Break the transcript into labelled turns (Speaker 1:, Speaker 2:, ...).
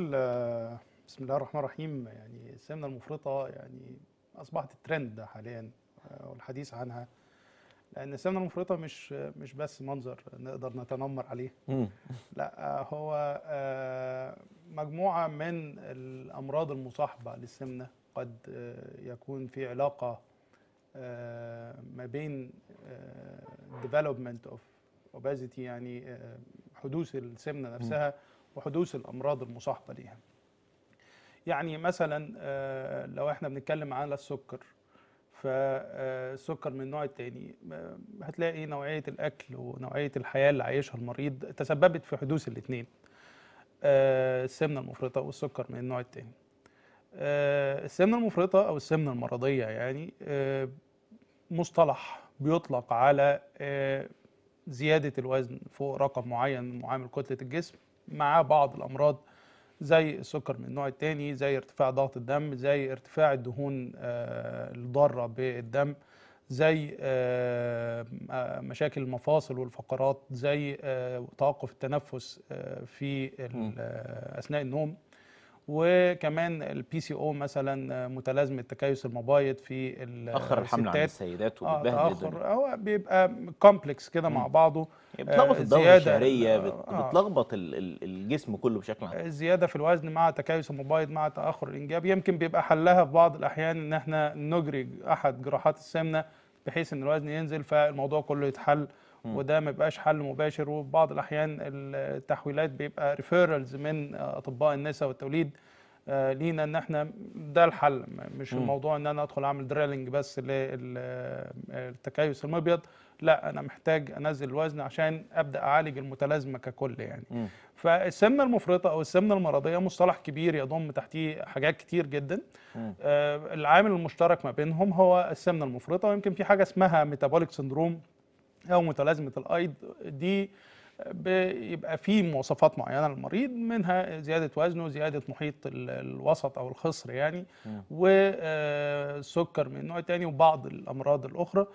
Speaker 1: بسم الله الرحمن الرحيم يعني السمنه المفرطه يعني اصبحت ترند حاليا آه، والحديث عنها لان السمنه المفرطه مش مش بس منظر نقدر نتنمر عليه لا آه، هو آه، مجموعه من الامراض المصاحبه للسمنه قد يكون في علاقه ما بين development of obesity يعني حدوث السمنه نفسها وحدوث الامراض المصاحبه ليها يعني مثلا آه، لو احنا بنتكلم على السكر فالسكر آه، من النوع التاني آه، هتلاقي نوعية الأكل ونوعية الحياة اللي عايشها المريض تسببت في حدوث الاتنين السمنة المفرطة والسكر من النوع التاني السمنة المفرطة أو السمنة المرضية يعني مصطلح بيطلق على زيادة الوزن فوق رقم معين من معامل كتلة الجسم مع بعض الأمراض زي السكر من النوع الثاني زي ارتفاع ضغط الدم زي ارتفاع الدهون آه، الضارة بالدم زي آه، مشاكل المفاصل والفقرات زي آه، توقف التنفس في أثناء النوم وكمان البي سي او مثلا متلازمه تكيس المبايض في اخر الحمل عن السيدات آه، وبيبهدل هو بيبقى كومبلكس كده مع بعضه بتلخبط آه، الدوره الشهريه آه. بتلخبط الجسم كله بشكل عام الزياده في الوزن مع تكيس المبايض مع تاخر الانجاب يمكن بيبقى حلها في بعض الاحيان ان احنا نجري احد جراحات السمنه بحيث ان الوزن ينزل فالموضوع كله يتحل وده ما بيبقاش حل مباشر وبعض الاحيان التحويلات بيبقى ريفيرلز من اطباء النساء والتوليد آه، لينا ان احنا ده الحل مش م. الموضوع ان انا ادخل اعمل دريلنج بس للتكيس المبيض لا انا محتاج انزل الوزن عشان ابدا اعالج المتلازمه ككل يعني م. فالسمنه المفرطه او السمنه المرضيه مصطلح كبير يضم تحتيه حاجات كتير جدا آه العامل المشترك ما بينهم هو السمنه المفرطه ويمكن في حاجه اسمها ميتابوليك سندروم او متلازمه الايض دي بيبقى فيه مواصفات معينه للمريض منها زياده وزنه زياده محيط الوسط او الخصر يعني والسكر آه، من نوع تاني وبعض الامراض الاخرى